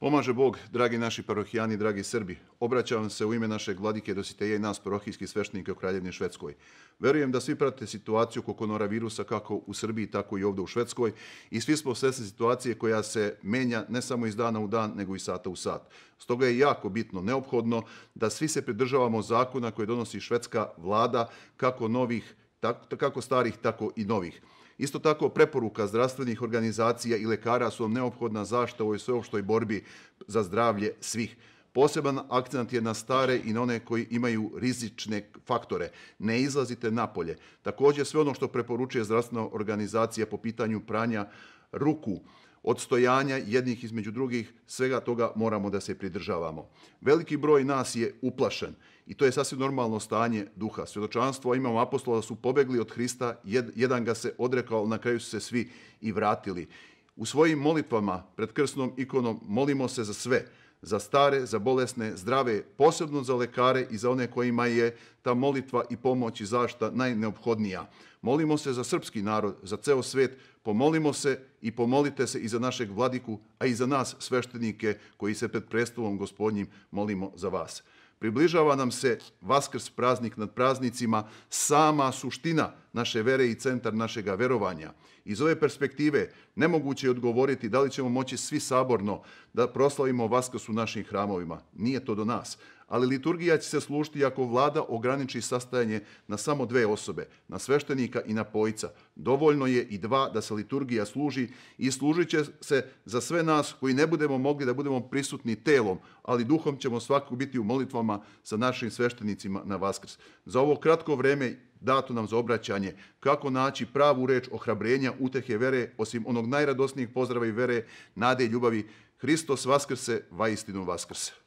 Pomaže Bog, dragi naši parohijani, dragi Srbi. Obraćavam se u ime našeg vladike Dositeje i nas, parohijskih sveštenika u Kraljevni Švedskoj. Verujem da svi pratite situaciju oko noravirusa kako u Srbiji, tako i ovdje u Švedskoj i svi smo svesni situacije koja se menja ne samo iz dana u dan, nego i sata u sat. Stoga je jako bitno, neophodno, da svi se pridržavamo zakona koje donosi švedska vlada kako novih kako starih, tako i novih. Isto tako, preporuka zdravstvenih organizacija i lekara su vam neophodna zašta u ovoj sveopštoj borbi za zdravlje svih. Poseban akcent je na stare i na one koji imaju rizične faktore. Ne izlazite napolje. Također, sve ono što preporučuje zdravstvena organizacija po pitanju pranja, ruku, odstojanja jednih između drugih, svega toga moramo da se pridržavamo. Veliki broj nas je uplašen i to je sasvim normalno stanje duha. Svjedočanstvo imamo apostola da su pobegli od Hrista, jedan ga se odrekao, na kraju su se svi i vratili. U svojim molitvama pred krsnom ikonom molimo se za sve, za stare, za bolesne, zdrave, posebno za lekare i za one kojima je ta molitva i pomoć i zašta najneophodnija. Molimo se za srpski narod, za ceo svet, pomolimo se i pomolite se i za našeg vladiku, a i za nas sveštenike koji se pred prestolom gospodnjim molimo za vas. Približava nam se Vaskrs praznik nad praznicima, sama suština naše vere i centar našega verovanja. Iz ove perspektive nemoguće je odgovoriti da li ćemo moći svi saborno da proslavimo Vaskrs u našim hramovima. Nije to do nas, ali liturgija će se služiti ako vlada ograniči sastajanje na samo dve osobe, na sveštenika i na pojica. Dovoljno je i dva da se liturgija služi i služit će se za sve nas koji ne budemo mogli da budemo prisutni telom, ali duhom ćemo svakako biti u molitvama sa našim sveštenicima na Vaskrs. Za ovo kratko vreme dato nam za obraćanje kako naći pravu reč ohrabrenja, utehe vere, osim onog najradosnijeg pozdrava i vere, nade i ljubavi, Hristos Vaskrse, vaistinu Vaskrse.